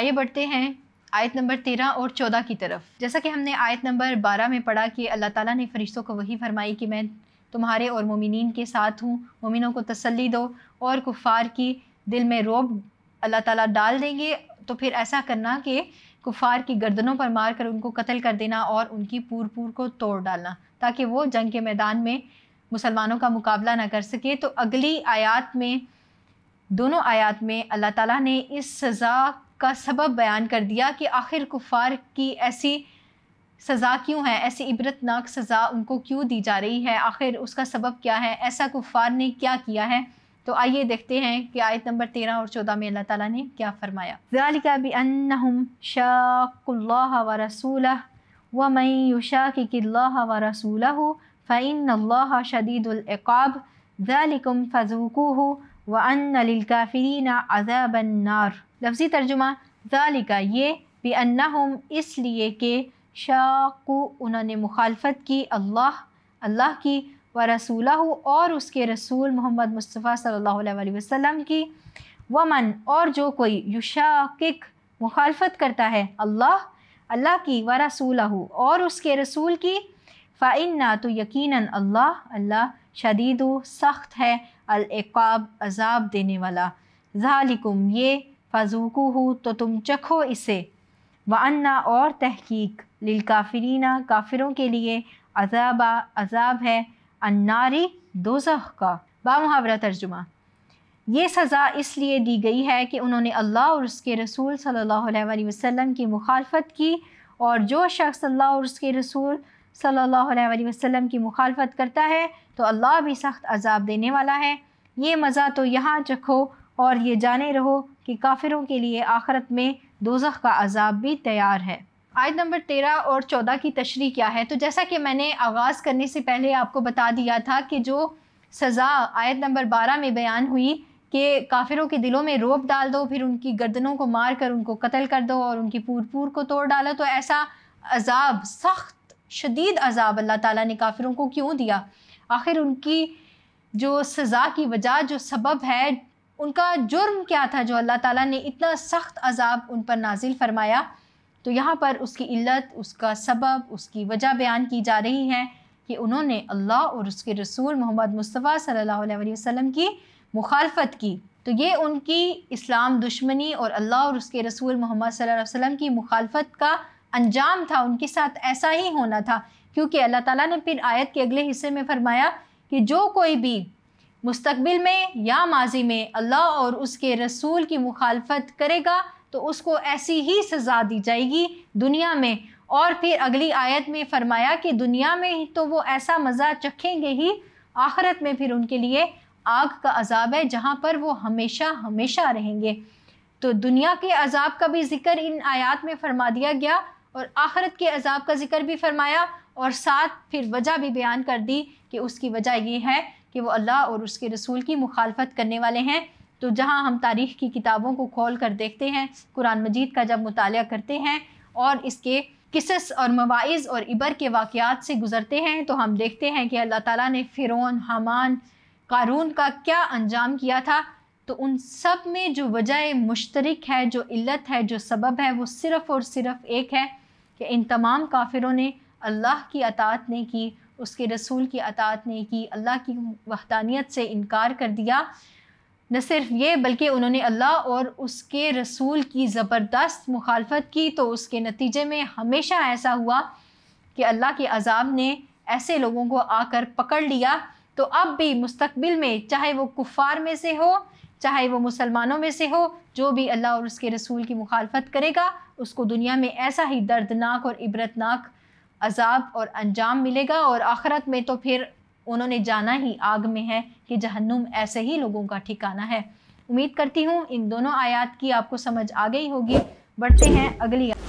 आइए बढ़ते हैं आयत नंबर तेरह और चौदह की तरफ जैसा कि हमने आयत नंबर बारह में पढ़ा कि अल्लाह ताला ने फरिश्तों को वही फरमाई कि मैं तुम्हारे और मोमिन के साथ हूँ मोमिनों को तसल्ली दो और कुफ़ार की दिल में रोब अल्लाह ताला डाल देंगे तो फिर ऐसा करना कि कुफ़ार की गर्दनों पर मार कर उनको कत्ल कर देना और उनकी पूर पूर को तोड़ डालना ताकि वो जंग के मैदान में मुसलमानों का मुकाबला ना कर सके तो अगली आयात में दोनों आयात में अल्लाह ताला ने इस सज़ा का सबब बयान कर दिया कि आखिर कुफार की ऐसी सज़ा क्यों है ऐसी इबरतनाक सज़ा उनको क्यों दी जा रही है आखिर उसका सबब क्या है ऐसा कुफार ने क्या किया है तो आइए देखते हैं कि आयत नंबर तेरह और चौदह में अल्लाह ताला ने क्या फ़रमाया ज़ालिका व शाकुल्लाह व रसूलह व रसूल युशाकिल्लाह व रसूलहु फ़इन अल्लाह शदीदुल्काब ज़ालिकुम फजूकूहु व अन काफ़रीन अज़ाबन्नार लफ्ज़ी तर्जुमा ज़ालिका ये भी हम इसलिए कि शाकु उन्होंने मुखालफत की अल्लाह अल्लाह की व हो और उसके रसूल मोहम्मद मुस्तफ़ा सल्लल्लाहु अलैहि वसल्लम की वमन और जो कोई युशाक मुखालफत करता है अल्लाह अल्लाह की व हो और उसके रसूल की फ़ाइन्ना तो यकीनन अल्लाह अल्लाह शदीद सख्त है अलक़ाब अजाब देने वाला ज़ालिकुम ये फजूकू हो तो तुम चखो इसे व अन्ना और तहकीक लिलकाफरीना काफिरों के लिए अजाबा अजाब है अन्नारी दोजह का बामहावरा तर्जुमा ये सज़ा इसलिए दी गई है कि उन्होंने अल्लाह और उसके रसूल सल्लल्लाहु अलैहि वसल्लम की मुखालफत की और जो शख्स अल्लाह और उसके रसूल सल्लल्लाहु अलैहि वसल्लम की मुखालफत करता है तो अल्लाह भी सख्त अजाब देने वाला है ये मज़ा तो यहाँ चखो और ये जाने रहो कि काफिरों के लिए आखरत में दोजख का अजाब भी तैयार है आयत नंबर तेरह और चौदह की तशरी क्या है तो जैसा कि मैंने आगाज़ करने से पहले आपको बता दिया था कि जो सज़ा आयत नंबर बारह में बयान हुई कि काफिरों के दिलों में रोप डाल दो फिर उनकी गर्दनों को मार कर उनको कत्ल कर दो और उनकी पूर पूर को तोड़ डालो तो ऐसा अजाब सख्त शदीद अजाब अल्लाह ताला ने काफिरों को क्यों दिया आखिर उनकी जो सज़ा की वजह जो सबब है उनका जुर्म क्या था जो अल्लाह ताला ने इतना सख्त अजाब उन पर नाजिल फरमाया तो यहाँ पर उसकी इल्लत उसका सबब उसकी वजह बयान की जा रही है कि उन्होंने अल्लाह और उसके रसूल मोहम्मद मुस्तफ़ा सल्लल्लाहु अलैहि वसल्लम की मुखालफत की तो ये उनकी इस्लाम दुश्मनी और अल्लाह और उसके रसूल मोहम्मद सल्लल्लाहु अलैहि वसल्लम की मुखालफत का अंजाम था उनके साथ ऐसा ही होना था क्योंकि अल्लाह ताला ने फिर आयत के अगले हिस्से में फरमाया कि जो कोई भी मुस्तबिल में या माजी में अल्लाह और उसके रसूल की मुखालफत करेगा तो उसको ऐसी ही सज़ा दी जाएगी दुनिया में और फिर अगली आयत में फरमाया कि दुनिया में ही तो वो ऐसा मज़ा चखेंगे ही आखरत में फिर उनके लिए आग का अजाब है जहाँ पर वो हमेशा हमेशा रहेंगे तो दुनिया के अजाब का भी जिक्र इन आयात में फरमा दिया गया और आखरत के अजाब का जिक्र भी फरमाया और साथ फिर वजह भी बयान कर दी कि उसकी वजह ये है कि वो अल्लाह और उसके रसूल की मुखालफत करने वाले हैं तो जहाँ हम तारीख़ की किताबों को खोल कर देखते हैं कुरान मजीद का जब मुताल करते हैं और इसके किसस और मवाइज़ और इबर के वाक़ात से गुज़रते हैं तो हम देखते हैं कि अल्लाह ताला ने फ़िरौन हमान कारून का क्या अंजाम किया था तो उन सब में जो वजह मुश्तरक है जो इल्लत है जो सबब है वो सिर्फ़ और सिर्फ़ एक है कि इन तमाम काफिरों ने अल्लाह की अतात नहीं की उसके रसूल की अतात नहीं की अल्लाह की वहदानियत से इनकार कर दिया न सिर्फ ये बल्कि उन्होंने अल्लाह और उसके रसूल की ज़बरदस्त मुखालफत की तो उसके नतीजे में हमेशा ऐसा हुआ कि अल्लाह के अजाब ने ऐसे लोगों को आकर पकड़ लिया तो अब भी मुस्तबिल में चाहे वो कुफ़ार में से हो चाहे वो मुसलमानों में से हो जो भी अल्लाह और उसके रसूल की मुखालफत करेगा उसको दुनिया में ऐसा ही दर्दनाक और इबरतनाक अजाब और अंजाम मिलेगा और आखरत में तो फिर उन्होंने जाना ही आग में है कि जहन्नुम ऐसे ही लोगों का ठिकाना है उम्मीद करती हूँ इन दोनों आयात की आपको समझ आ गई होगी बढ़ते हैं अगली